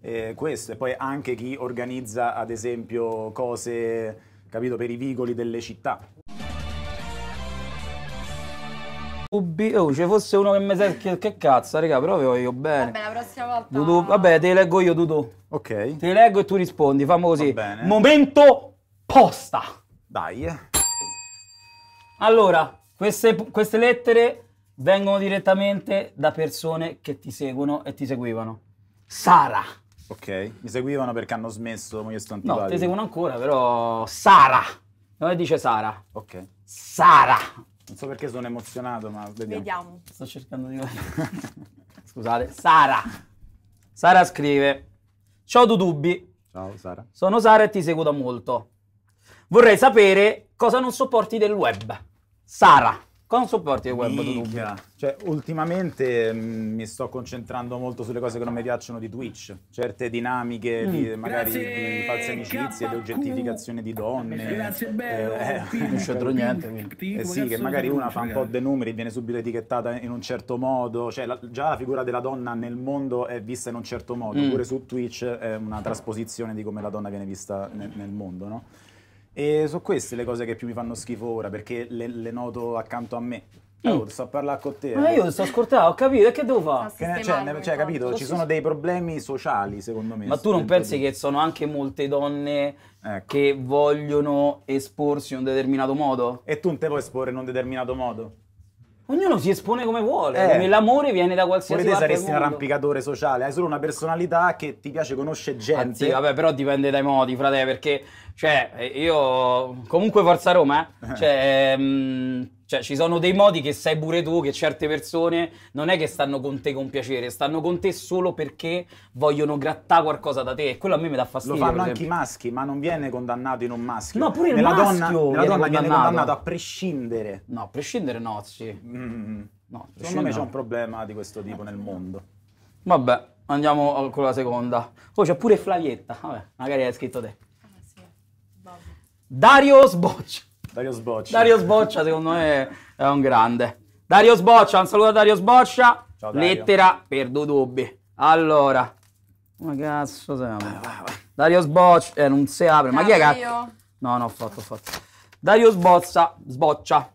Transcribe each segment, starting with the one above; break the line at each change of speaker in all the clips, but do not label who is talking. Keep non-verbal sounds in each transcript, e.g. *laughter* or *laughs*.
eh, questo e poi anche chi organizza ad esempio cose capito, per i vicoli delle città.
Ubi, oh, se fosse uno che mi sa che, che cazzo, raga, però vi voglio bene. Vabbè, la prossima volta. Dudu, vabbè, te leggo io, Dudu. Ok. Te leggo e tu rispondi, fammo così. Momento posta. Dai. Allora, queste, queste lettere vengono direttamente da persone che ti seguono e ti seguivano. Sara.
Ok, mi seguivano perché hanno smesso, ma io sto antipatico. No, ti seguono ancora, però... Sara! Come dice Sara? Ok. Sara! Non so perché sono emozionato, ma vediamo.
Vediamo. Sto cercando di... *laughs* Scusate. Sara! Sara scrive... Ciao Dudubbi. Ciao Sara. Sono Sara e ti seguo da molto. Vorrei
sapere cosa non sopporti del web. Sara. Con supporti e web Minchia. Cioè, ultimamente mh, mm, mi sto concentrando molto sulle cose che non mi piacciono di Twitch, certe dinamiche mm. di, magari Grazie, di false amicizie, di oggettificazione di donne. Grazie eh, bello. Eh, *laughs* non c'entro niente. Eh sì, che magari una fa un po' dei numeri, viene subito etichettata in un certo modo, cioè la, già la figura della donna nel mondo è vista in un certo modo, mm. pure su Twitch è una trasposizione di come la donna viene vista nel, nel mondo, no? E sono queste le cose che più mi fanno schifo ora, perché le, le noto accanto a me. Oh, sto a parlare con te. Ma eh. io sto ascoltando, ho capito, e che devo fare? cioè, ne, cioè, cioè capito, ci sono dei problemi sociali,
secondo me. Ma tu non pensi che sono anche molte donne ecco. che vogliono
esporsi in un determinato modo? E tu non te puoi esporre in un determinato modo?
Ognuno si espone
come vuole, eh. l'amore viene da qualsiasi parte. Pure te saresti un arrampicatore sociale, hai solo una personalità che ti piace conoscere gente. Anzi, vabbè,
però dipende dai modi, frate, perché, cioè, eh, io, comunque Forza Roma, eh, eh. cioè, mh, ehm, cioè, ci sono dei modi che sai pure tu che certe persone non è che stanno con te con piacere, stanno con te solo perché vogliono grattare qualcosa da te. E quello a me mi dà fastidio. Lo fanno anche i
maschi, ma non viene condannato in un maschio. No, pure nella il maschio donna, nella viene donna condannato. viene condannato a prescindere. No, a prescindere no, sì. Mm. No, Secondo me c'è un problema di questo tipo nel mondo.
Vabbè, andiamo con la seconda. Poi oh, c'è pure Flavietta. Vabbè, magari hai scritto te. Ah, sì. Dario Sboccia. Dario Sboccia. Dario Sboccia, secondo me, è un grande. Dario Sboccia, un saluto a Dario Sboccia. Ciao, Dario. Lettera per due dubbi. Allora, come cazzo siamo? Eh, Dario Sboccia, eh, non si apre. Ma chi è cazzo? No, no, ho fatto, ho fatto. Dario Sboccia, Sboccia.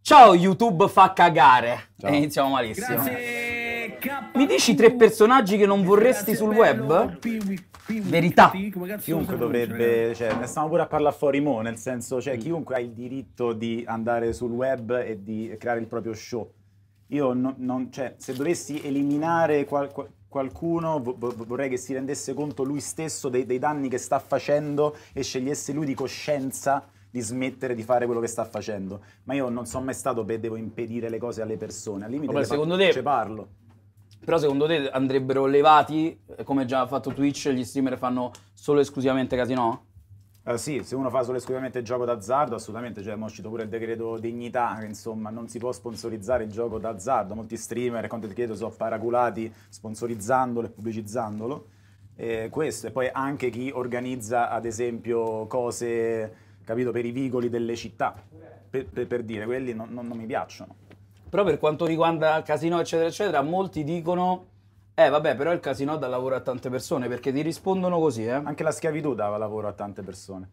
Ciao, YouTube fa cagare.
Ciao. Eh, iniziamo malissimo. Grazie, Mi dici tre personaggi che non vorresti Grazie sul bello, web? Quindi, verità. Chiunque dovrebbe, cioè, ne stiamo pure a parlare fuori mo, nel senso, cioè, chiunque ha il diritto di andare sul web e di creare il proprio show. Io non, non cioè, se dovessi eliminare qual, qual, qualcuno, vo, vo, vorrei che si rendesse conto lui stesso dei, dei danni che sta facendo e scegliesse lui di coscienza di smettere di fare quello che sta facendo. Ma io non sono mai stato per devo impedire le cose alle persone. Al limite Vabbè, secondo te... parlo. Però
secondo te andrebbero levati, come già ha
fatto Twitch, gli streamer fanno solo e esclusivamente casino? Uh, sì, se uno fa solo esclusivamente gioco d'azzardo, assolutamente, cioè, è uscito pure il decreto dignità, che insomma non si può sponsorizzare il gioco d'azzardo, molti streamer e content creator sono paraculati sponsorizzandolo e pubblicizzandolo, e questo, e poi anche chi organizza ad esempio cose, capito, per i vicoli delle città, per, per, per dire, quelli non, non, non mi piacciono. Però per quanto
riguarda il casino, eccetera, eccetera, molti dicono... Eh vabbè, però il casino dà lavoro a tante
persone, perché ti rispondono così, eh? Anche la schiavitù dava lavoro a tante persone.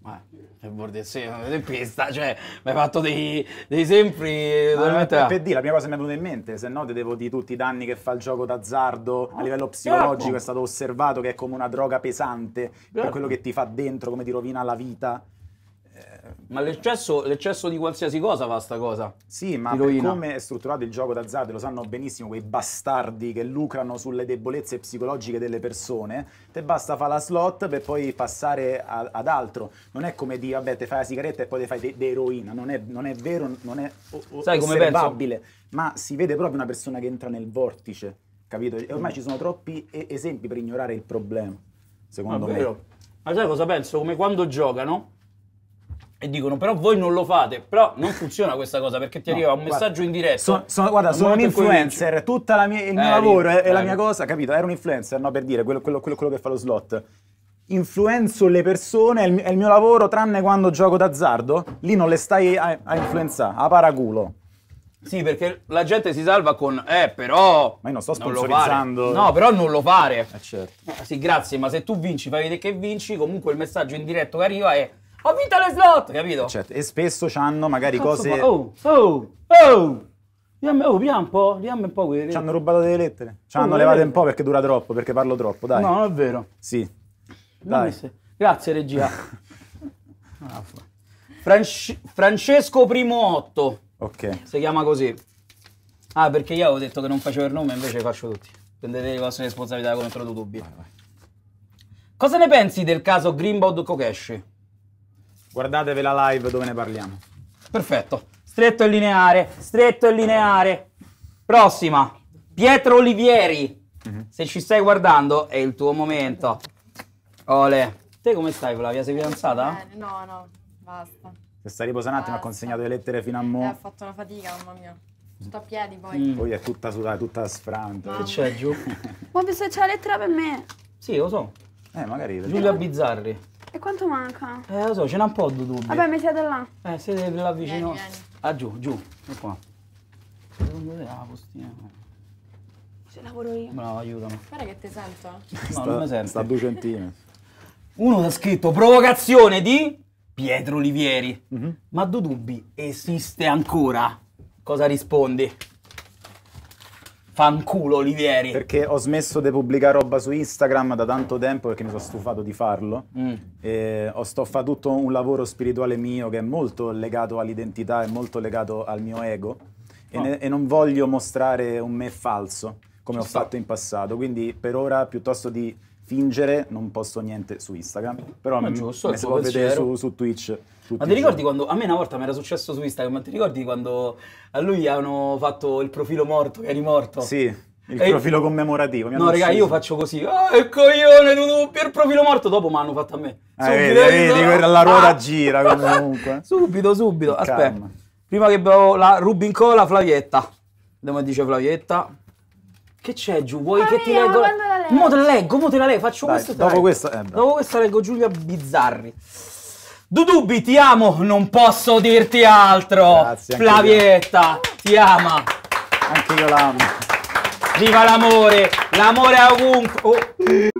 Ma che vuol dire, sì, non in pista, cioè, mi hai fatto dei, dei esempi veramente... Per, la prima cosa che mi è venuta in mente, se no ti devo di tutti i danni che fa il gioco d'azzardo a livello ah, psicologico, è stato osservato che è come una droga pesante, per quello che ti fa dentro, come ti rovina la vita.
Eh, ma l'eccesso, l'eccesso, di qualsiasi cosa fa sta cosa. Sì, ma come
è strutturato il gioco d'azzardo, lo sanno benissimo quei bastardi che lucrano sulle debolezze psicologiche delle persone, te basta fare la slot per poi passare a, ad altro. Non è come dire, vabbè, te fai la sigaretta e poi te fai de- non è, non è, vero, non è
o, Sai osservabile,
ma si vede proprio una persona che entra nel vortice, capito? E ormai ci sono troppi e- esempi per ignorare il problema, secondo ma me. Vero.
Ma sai cosa penso? Come quando giocano e dicono però voi non lo fate, però non funziona questa cosa perché ti no, arriva un guarda, messaggio
in diretta. So, so, guarda, sono un influencer, tutto il mio eh, lavoro eh, e eh, la mia cosa, capito? Era un influencer, no, per dire quello, quello, quello, quello che fa lo slot. Influenzo le persone, è il, è il, mio lavoro, tranne quando gioco d'azzardo, lì non le stai a, a influenzare, a paraculo.
Sì, perché la gente si salva con eh, però. Ma io non sto sponsorizzando. Non no, però non lo fare. Eh, certo. Sì, grazie, ma se tu vinci, fai vedere che vinci, comunque il messaggio in diretto che arriva è ho vinto
le slot, capito? Certo, e spesso hanno magari cose... Oh, oh, oh!
Diammi, oh, vediamo un po', vediamo un po' quelle. Ci hanno rubato delle lettere. Ci hanno le oh, levate un
po' perché dura troppo, perché parlo troppo, dai. No, è vero. Sì. Dai.
Grazie, regia. *laughs* Ah, Franci... Francesco Primo Otto. Ok. Si chiama così. Ah, perché io avevo detto che non facevo il nome, invece faccio tutti. Prendete le vostre responsabilità contro Dubbio. Cosa ne pensi del caso Greenbaud Kokeshi? Guardatevi la live dove ne parliamo. Perfetto. Stretto e lineare, stretto e lineare. Prossima. Pietro Olivieri. Mm-hmm. Se ci stai guardando è il tuo momento. Ole. Te come stai, Flavia? Sei fidanzata? Eh, no, no, basta.
Se stai riposando un attimo, ha consegnato le lettere fino a mo'. Eh, ha
fatto una fatica, mamma mia. Sto a piedi poi. Mm.
Poi è tutta sudata, tutta sfranta. Che c'è giù?
Ma visto che c'è la lettera per me.
Sì, lo so. Eh, magari. Giulia Bizzarri.
E quanto manca? Eh, lo so, ce n'è un po' di dubbi. Vabbè, mi siete là. Eh, siete là vicino. Vieni, vieni. Ah, giù, giù, e qua. Secondo te la postina? Eh. Ce lavoro io. Bravo, aiutami. Guarda che ti sento. No, sta, non mi sento. Sta a due centimetri. Uno ha scritto provocazione di Pietro Olivieri. Mm -hmm. Ma due dubbi, esiste ancora? Cosa
rispondi? Fanculo Olivieri. Perché ho smesso di pubblicare roba su Instagram da tanto tempo perché mi sono stufato di farlo. Mm. E ho sto fa tutto un lavoro spirituale mio che è molto legato all'identità, è molto legato al mio ego. Oh. E, ne, e, non voglio mostrare un me falso come Ci ho sta. fatto in passato. Quindi per ora piuttosto di fingere, non posto niente su Instagram, però ma giusto, mi si può vedere su, su, Twitch. Ma ti ricordi
quando, a me una volta mi era successo su Instagram, ma ti ricordi quando a lui hanno fatto il profilo morto, che eri morto? Sì. Il e profilo commemorativo. no, raga, io faccio così. Ah, il coglione, tu, profilo morto. Dopo mi hanno fatto a me. Ah, subito, vedi, vedi, la ruota ah. gira *laughs* comunque. subito, subito. Aspetta. Prima che bevo la Rubin Cola, Flavietta. Vediamo che dice Flavietta. Che c'è giù? Vuoi Mamma che mia, ti leggo? La... Eh, mo te la leggo, mo te la leggo, faccio Dai, questo. Dopo, questo eh, dopo questo leggo Giulia Bizzarri. Dudubi, ti amo, non posso dirti altro. Grazie, Flavietta, ti ama. Anche io l'amo. Viva l'amore, l'amore è ovunque.
Oh.